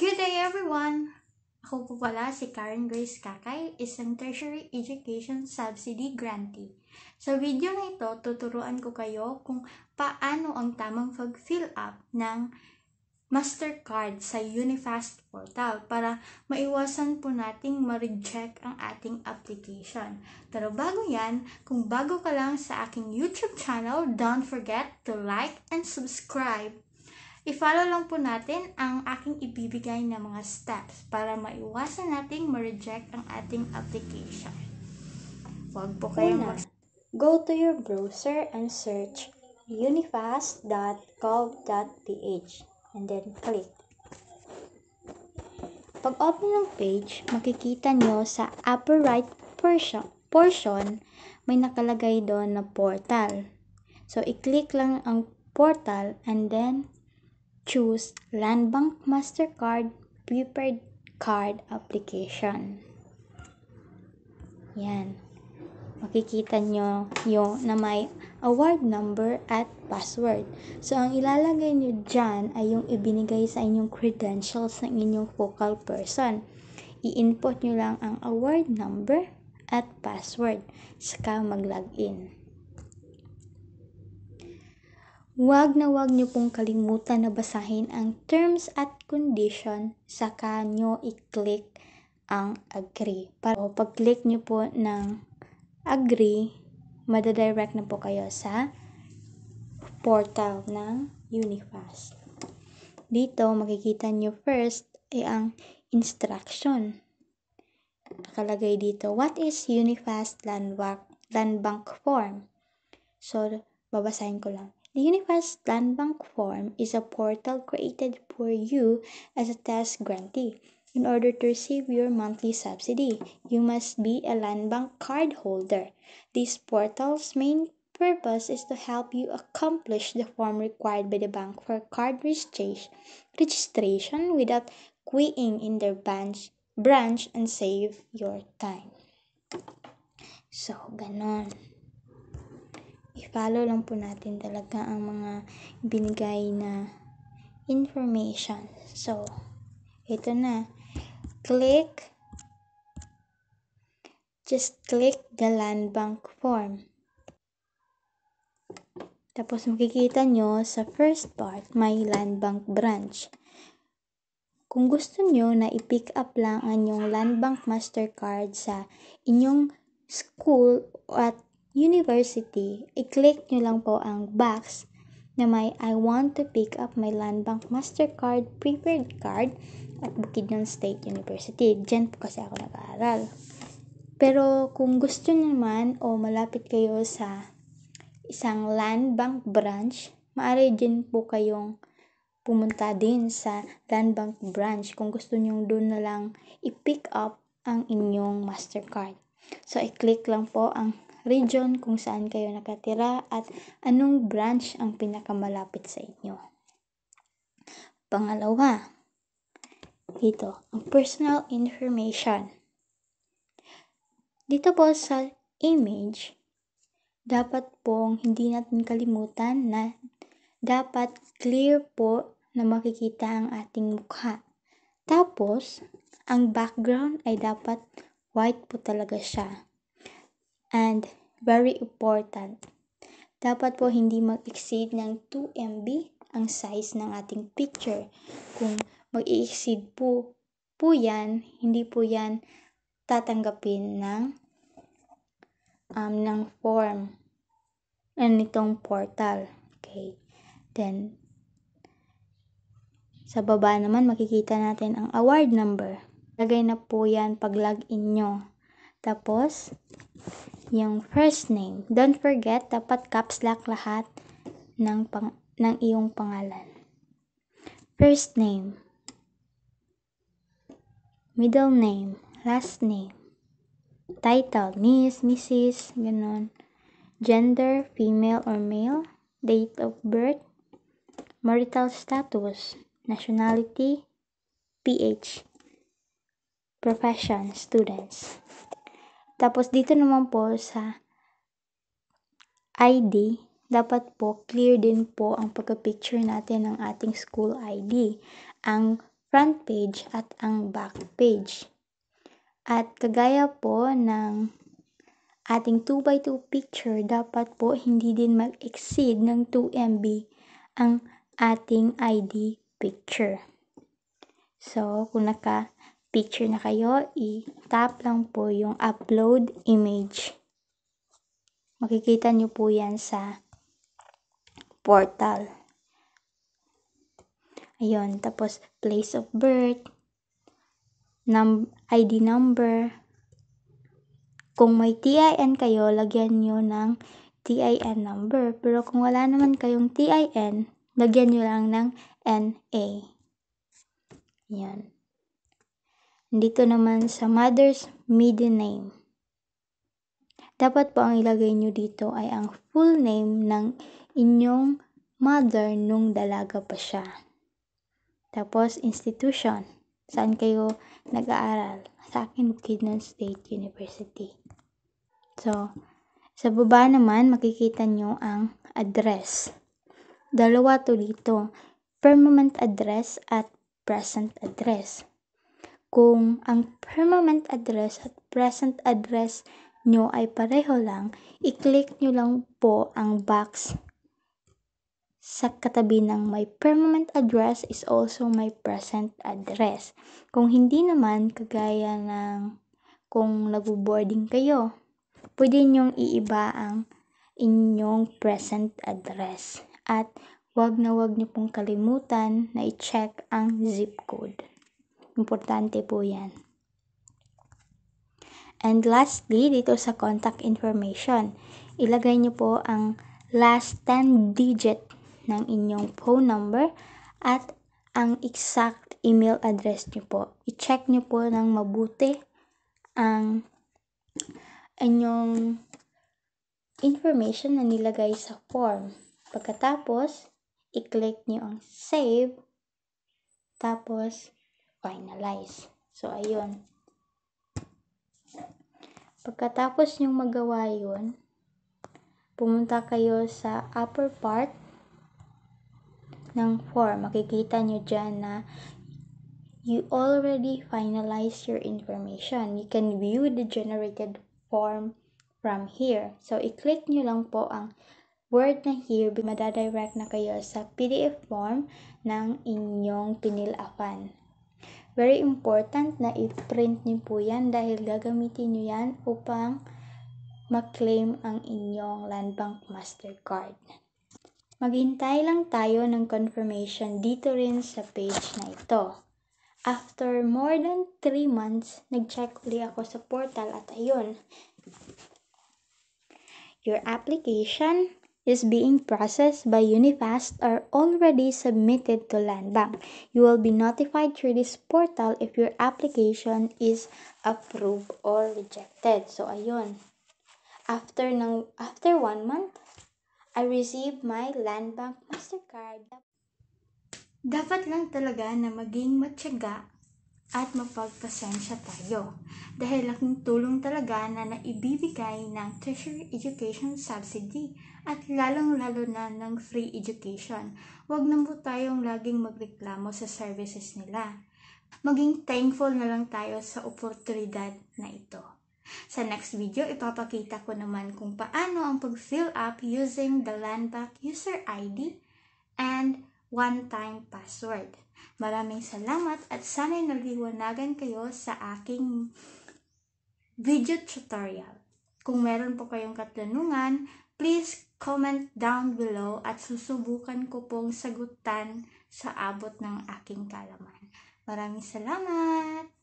Good day everyone! Ako po pala si Karen Grace Kakay, isang Tertiary Education Subsidy grantee. Sa video na ito, tuturuan ko kayo kung paano ang tamang pag-fill up ng MasterCard sa Unifast portal para maiwasan po nating ma-reject ang ating application. Pero bago yan, kung bago ka lang sa aking YouTube channel, don't forget to like and subscribe I-follow lang po natin ang aking ibibigay na mga steps para maiwasan nating ma-reject ang ating application. Huwag po kayo mag- Go to your browser and search unifast.gov.ph and then click. Pag open ng page, makikita nyo sa upper right portion, portion may nakalagay doon na portal. So, i-click lang ang portal and then choose Landbank Mastercard Prepaid Card Application. Yan. Makikita nyo yung na may award number at password. So, ang ilalagay nyo dyan ay yung ibinigay sa inyong credentials ng inyong focal person. I-input nyo lang ang award number at password. Saka mag-login. Huwag na huwag niyo pong kalimutan na basahin ang terms at condition sa kanyo i-click ang agree. Para o pag-click niyo po ng agree, madadirect na po kayo sa portal ng Unifast. Dito makikita niyo first ay ang instruction. Nakalagay dito, what is Unifast Land Land Bank form? So, babasahin ko lang. The Unified Land Bank form is a portal created for you as a tax grantee. In order to receive your monthly subsidy, you must be a land bank card holder. This portal's main purpose is to help you accomplish the form required by the bank for card registration without queuing in their branch, branch and save your time. So, ganon. i-follow lang po natin talaga ang mga binigay na information. So, ito na. Click. Just click the land bank form. Tapos makikita nyo sa first part, may land bank branch. Kung gusto nyo na i-pick up lang ang inyong land bank mastercard sa inyong school at University, i-click nyo lang po ang box na may I want to pick up my land bank MasterCard prepaid card at Bukidnon State University. Diyan po kasi ako nag-aaral. Pero kung gusto naman o malapit kayo sa isang land bank branch, maaari din po kayong pumunta din sa land bank branch kung gusto nyo doon na lang i-pick up ang inyong MasterCard. So, i-click lang po ang region kung saan kayo nakatira at anong branch ang pinakamalapit sa inyo. Pangalawa, dito, ang personal information. Dito po sa image, dapat pong hindi natin kalimutan na dapat clear po na makikita ang ating mukha. Tapos, ang background ay dapat white po talaga siya and very important. Dapat po hindi mag-exceed ng 2 MB ang size ng ating picture. Kung mag-exceed po, po yan, hindi po yan tatanggapin ng um, ng form and itong portal. Okay. Then, sa baba naman, makikita natin ang award number. Lagay na po yan pag login nyo. Tapos, yung first name. Don't forget, dapat caps lock lahat ng, pang, ng iyong pangalan. First name, middle name, last name, title, miss, mrs, ganun, gender, female or male, date of birth, marital status, nationality, PH, profession, students. Tapos dito naman po sa ID, dapat po clear din po ang pagka-picture natin ng ating school ID, ang front page at ang back page. At kagaya po ng ating 2x2 picture, dapat po hindi din mag-exceed ng 2 MB ang ating ID picture. So, kung naka picture na kayo, i-tap lang po yung upload image. Makikita nyo po yan sa portal. Ayun, tapos place of birth, num ID number. Kung may TIN kayo, lagyan nyo ng TIN number. Pero kung wala naman kayong TIN, lagyan nyo lang ng NA. Yan. Dito naman sa mother's maiden name. Dapat po ang ilagay nyo dito ay ang full name ng inyong mother nung dalaga pa siya. Tapos, institution. Saan kayo nag-aaral? Sa akin, Bukidnon State University. So, sa baba naman, makikita nyo ang address. Dalawa to dito. Permanent address at present address. Kung ang permanent address at present address nyo ay pareho lang, i-click nyo lang po ang box sa katabi ng my permanent address is also my present address. Kung hindi naman, kagaya ng kung nagbo-boarding kayo, pwede nyong iiba ang inyong present address. At wag na wag niyo pong kalimutan na i-check ang zip code. Importante po yan. And lastly, dito sa contact information, ilagay nyo po ang last 10 digit ng inyong phone number at ang exact email address nyo po. I-check nyo po ng mabuti ang inyong information na nilagay sa form. Pagkatapos, i-click nyo ang save. Tapos, finalize. So, ayun. Pagkatapos nyong magawa yun, pumunta kayo sa upper part ng form. Makikita nyo dyan na you already finalized your information. You can view the generated form from here. So, i-click nyo lang po ang word na here. Madadirect na kayo sa PDF form ng inyong pinilafan. Very important na i-print niyo po yan dahil gagamitin niyo yan upang maklaim ang inyong Land Bank Mastercard. Maghintay lang tayo ng confirmation dito rin sa page na ito. After more than 3 months, nag-check uli ako sa portal at ayun. Your application is being processed by Unifast or already submitted to Landbank. You will be notified through this portal if your application is approved or rejected. So, ayun. After, ng, after 1 month, I received my Landbank MasterCard. Dapat lang talaga na maging matiyaga at mapagpasensya tayo dahil laking tulong talaga na naibibigay ng Treasury education subsidy at lalong-lalo na ng free education. Huwag na po tayong laging magreklamo sa services nila. Maging thankful na lang tayo sa oportunidad na ito. Sa next video, ipapakita ko naman kung paano ang pag-fill up using the Landback user ID and one-time password. Maraming salamat at sana'y nagliwanagan kayo sa aking video tutorial. Kung meron po kayong katanungan, please comment down below at susubukan ko pong sagutan sa abot ng aking kalaman. Maraming salamat!